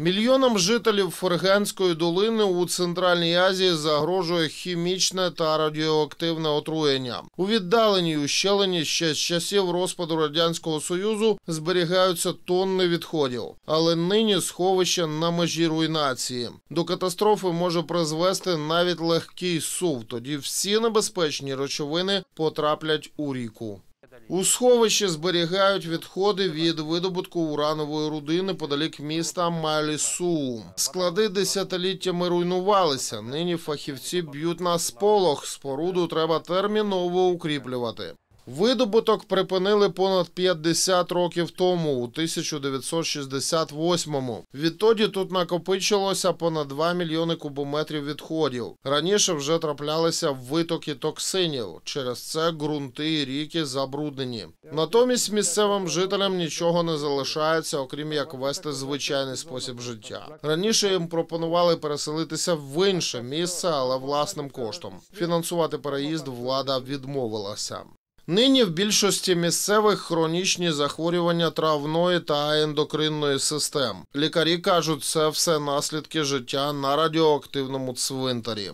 Мільйонам жителів Фергенської долини у Центральній Азії загрожує хімічне та радіоактивне отруєння. У віддаленій ущелині ще з часів розпаду радянського союзу зберігаються тонни відходів, але нині сховище на межі руйнації. До катастрофи може призвести навіть легкий сув. Тоді всі небезпечні речовини потраплять у ріку. У сховищі зберігають відходи від видобутку уранової рудини подалік міста Малісу. Склади десятиліттями руйнувалися. Нині фахівці б'ють на сполох. Споруду треба терміново укріплювати. Видобуток припинили понад 50 років тому, у 1968-му. Відтоді тут накопичилося понад 2 мільйони кубометрів відходів. Раніше вже траплялися витоки токсинів. Через це ґрунти і ріки забруднені. Натомість місцевим жителям нічого не залишається, окрім як вести звичайний спосіб життя. Раніше їм пропонували переселитися в інше місце, але власним коштом. Фінансувати переїзд влада відмовилася. Нині в більшості місцевих хронічні захворювання травної та ендокринної систем. Лікарі кажуть, це все наслідки життя на радіоактивному цвинтарі.